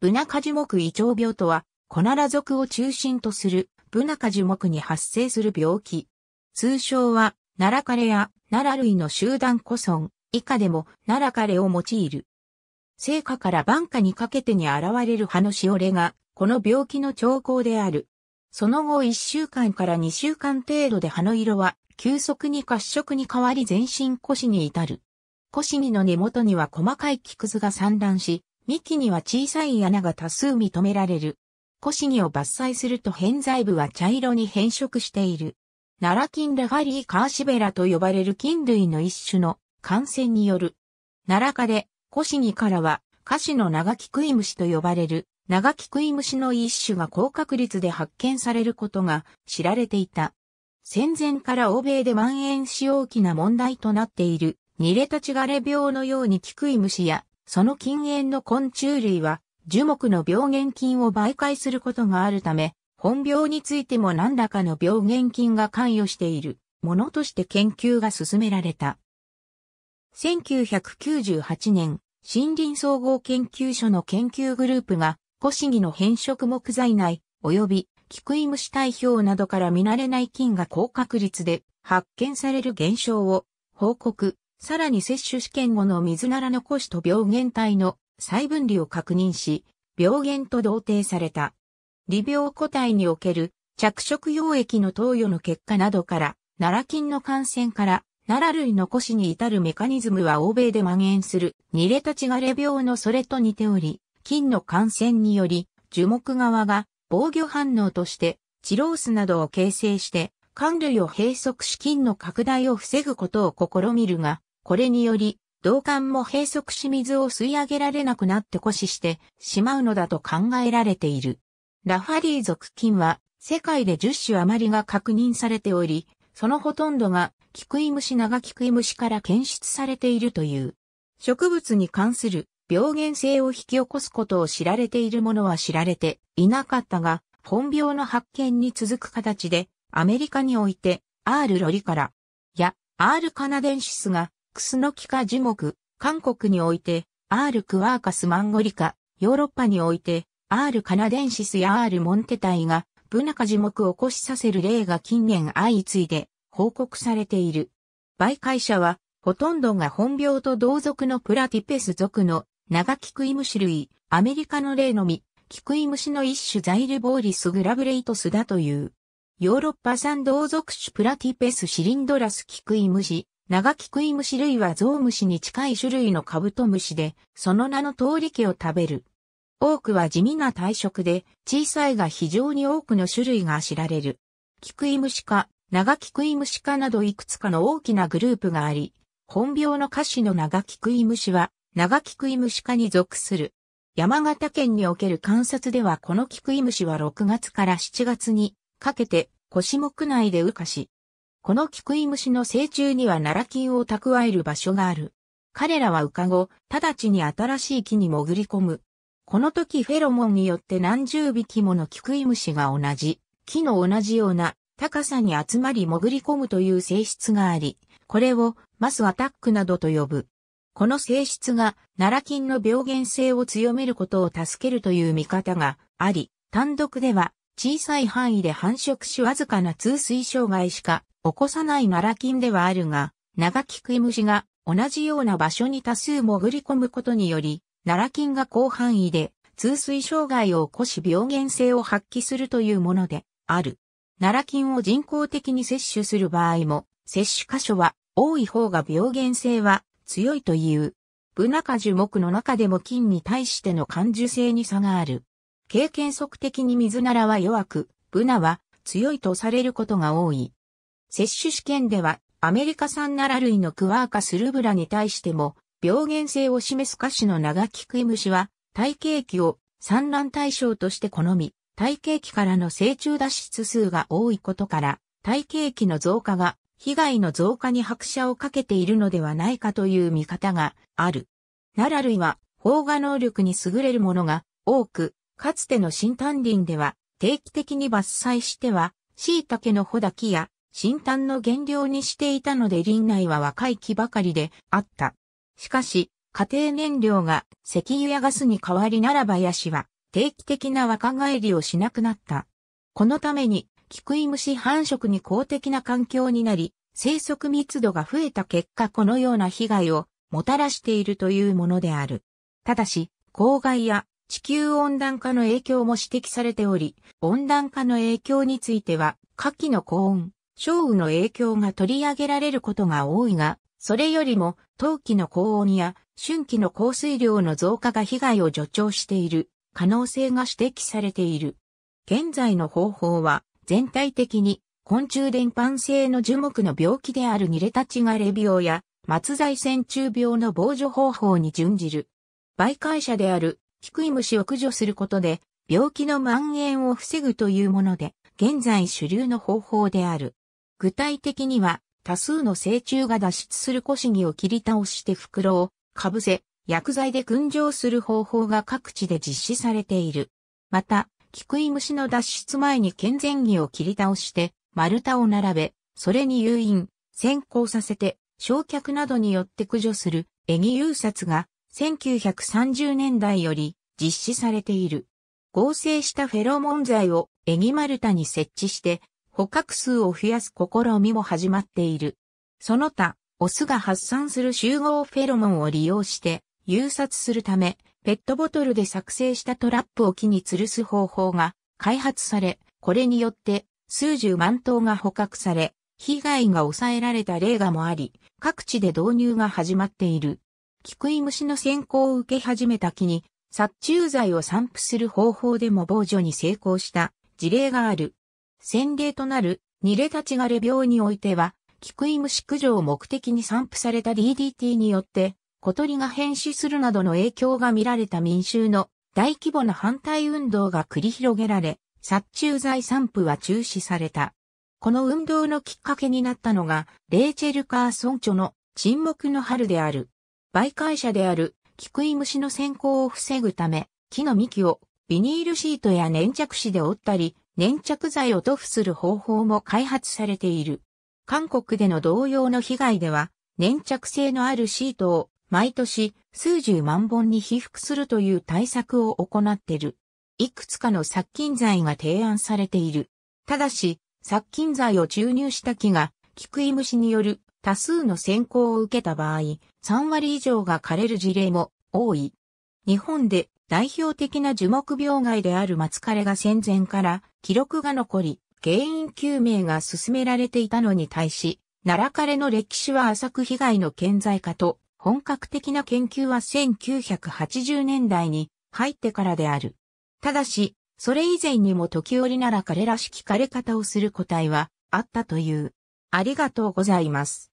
ブナカ樹木胃腸病とは、コナラ族を中心とするブナカ樹木に発生する病気。通称は、ナラカレやナラ類の集団古損、以下でもナラカレを用いる。生花から晩夏にかけてに現れる葉のしおれが、この病気の兆候である。その後1週間から2週間程度で葉の色は急速に褐色に変わり全身腰に至る。腰死にの根元には細かい木くずが散乱し、幹には小さい穴が多数認められる。コシギを伐採すると偏在部は茶色に変色している。ナラキンラファリーカーシベラと呼ばれる菌類の一種の感染による。ナラ科でコシギからはカシの長木食い虫と呼ばれる長木食い虫の一種が高確率で発見されることが知られていた。戦前から欧米で蔓延し大きな問題となっている、ニレタチガレ病のようにキクイムシやその近縁の昆虫類は、樹木の病原菌を媒介することがあるため、本病についても何らかの病原菌が関与しているものとして研究が進められた。1998年、森林総合研究所の研究グループが、コシギの変色木材内、及び、キクイムシ体表などから見慣れない菌が高確率で発見される現象を報告、さらに摂取試験後の水なら残しと病原体の再分離を確認し、病原と同定された。利病個体における着色溶液の投与の結果などから、奈良菌の感染から奈良類残しに至るメカニズムは欧米で蔓延するニレタチガレ病のそれと似ており、菌の感染により樹木側が防御反応としてチロースなどを形成して、管類を閉塞し菌の拡大を防ぐことを試みるが、これにより、導管も閉塞し水を吸い上げられなくなって固死してしまうのだと考えられている。ラファリー属菌は世界で10種余りが確認されており、そのほとんどがキクイムシ長キクイムシから検出されているという。植物に関する病原性を引き起こすことを知られているものは知られていなかったが、本病の発見に続く形でアメリカにおいて R ロリからや R カナデンシスがクスノキ科樹木、韓国において、アールクワーカスマンゴリカ、ヨーロッパにおいて、アールカナデンシスやアールモンテタイが、ブナカ樹木を起こしさせる例が近年相次いで報告されている。媒介者は、ほとんどが本病と同族のプラティペス属の長キクイムシ類、アメリカの例のみ、キクイムシの一種ザイルボーリスグラブレイトスだという。ヨーロッパ産同族種プラティペスシリンドラスキクイムシ、長木クイムシ類はゾウムシに近い種類のカブトムシで、その名の通り毛を食べる。多くは地味な体色で、小さいが非常に多くの種類が知られる。キクイムシ科、長キクイムシ科などいくつかの大きなグループがあり、本病の歌詞の長キクイムシは、長キクイムシ科に属する。山形県における観察ではこのキクイムシは6月から7月にかけて、腰木内で羽化し、このキクイムシの成虫にはナラ菌を蓄える場所がある。彼らは浮か後、直ちに新しい木に潜り込む。この時フェロモンによって何十匹ものキクイムシが同じ、木の同じような高さに集まり潜り込むという性質があり、これをマスアタックなどと呼ぶ。この性質が奈良菌の病原性を強めることを助けるという見方があり、単独では小さい範囲で繁殖しわずかな通水障害しか起こさない奈良菌ではあるが、長木食い虫が同じような場所に多数潜り込むことにより、奈良菌が広範囲で通水障害を起こし病原性を発揮するというものである。奈良菌を人工的に摂取する場合も、摂取箇所は多い方が病原性は強いという。ブナ科樹木の中でも菌に対しての感受性に差がある。経験則的に水ならは弱く、ブナは強いとされることが多い。接種試験では、アメリカ産ナラ類のクワーカスルブラに対しても、病原性を示す歌詞の長きクイムシは、体型器を産卵対象として好み、体型器からの成虫脱出数が多いことから、体型器の増加が被害の増加に拍車をかけているのではないかという見方がある。ナラ類は、放火能力に優れるものが多く、かつての新丹林では定期的に伐採しては、椎茸の穂だけや新炭の原料にしていたので林内は若い木ばかりであった。しかし、家庭燃料が石油やガスに変わりならばヤシは定期的な若返りをしなくなった。このために、菊クイ繁殖に公的な環境になり、生息密度が増えた結果このような被害をもたらしているというものである。ただし、公害や地球温暖化の影響も指摘されており、温暖化の影響については、夏季の高温、少雨の影響が取り上げられることが多いが、それよりも、冬季の高温や春季の降水量の増加が被害を助長している可能性が指摘されている。現在の方法は、全体的に昆虫伝播性の樹木の病気であるニレタチガレ病や松在線虫病の防除方法に準じる。媒介者である低い虫を駆除することで病気の蔓延を防ぐというもので、現在主流の方法である。具体的には、多数の成虫が脱出する小シを切り倒して袋をかぶせ、薬剤で群蒸する方法が各地で実施されている。また、菊ク虫の脱出前に健全儀を切り倒して、丸太を並べ、それに誘引、先行させて、焼却などによって駆除する、エギ誘殺が、1930年代より実施されている。合成したフェロモン剤をエギ丸太に設置して、捕獲数を増やす試みも始まっている。その他、オスが発散する集合フェロモンを利用して誘殺するため、ペットボトルで作成したトラップを木に吊るす方法が開発され、これによって数十万頭が捕獲され、被害が抑えられた例がもあり、各地で導入が始まっている。キクイムシの先行を受け始めた木に、殺虫剤を散布する方法でも防除に成功した事例がある。先例となる、ニレタチガレ病においては、菊芋ム駆除を目的に散布された DDT によって、小鳥が変死するなどの影響が見られた民衆の大規模な反対運動が繰り広げられ、殺虫剤散布は中止された。この運動のきっかけになったのが、レイチェル・カーソンの沈黙の春である。媒介者である、菊芋虫の先行を防ぐため、木の幹をビニールシートや粘着紙で折ったり、粘着剤を塗布する方法も開発されている。韓国での同様の被害では、粘着性のあるシートを毎年数十万本に被覆するという対策を行っている。いくつかの殺菌剤が提案されている。ただし、殺菌剤を注入した木が、菊井虫による多数の先行を受けた場合、3割以上が枯れる事例も多い。日本で代表的な樹木病害である松枯れが戦前から記録が残り、原因究明が進められていたのに対し、奈良枯れの歴史は浅く被害の顕在化と、本格的な研究は1980年代に入ってからである。ただし、それ以前にも時折奈良枯れらしき枯れ方をする個体はあったという。ありがとうございます。